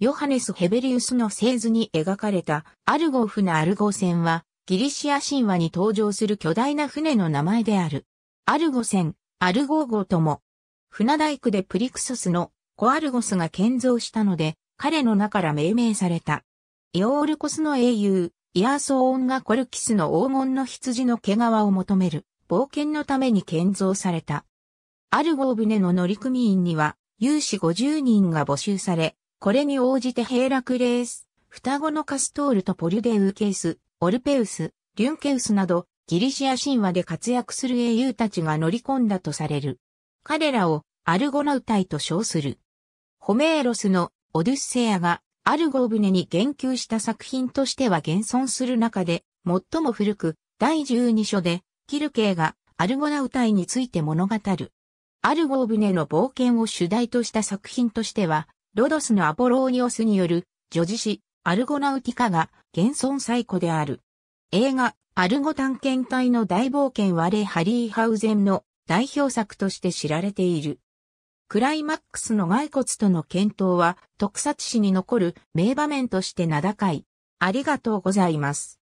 ヨハネス・ヘベリウスの製図に描かれたアルゴーフなアルゴ船は、ギリシア神話に登場する巨大な船の名前である。アルゴ船、アルゴー号とも、船大工でプリクソスのコアルゴスが建造したので、彼の名から命名された。イオールコスの英雄、イアーソーオンがコルキスの黄金の羊の毛皮を求める冒険のために建造された。アルゴー船の乗組員には、有志50人が募集され、これに応じてヘイラクレース、双子のカストールとポリュデウケイス、オルペウス、リュンケウスなど、ギリシア神話で活躍する英雄たちが乗り込んだとされる。彼らをアルゴナウタイと称する。ホメーロスのオデュッセアがアルゴーブネに言及した作品としては現存する中で、最も古く、第12書で、キルケイがアルゴナウタイについて物語る。アルゴーブネの冒険を主題とした作品としては、ロドスのアポローニオスによる、女子誌、アルゴナウティカが、現存最古である。映画、アルゴ探検隊の大冒険はレ・ハリーハウゼンの代表作として知られている。クライマックスの骸骨との検討は特撮史に残る名場面として名高い。ありがとうございます。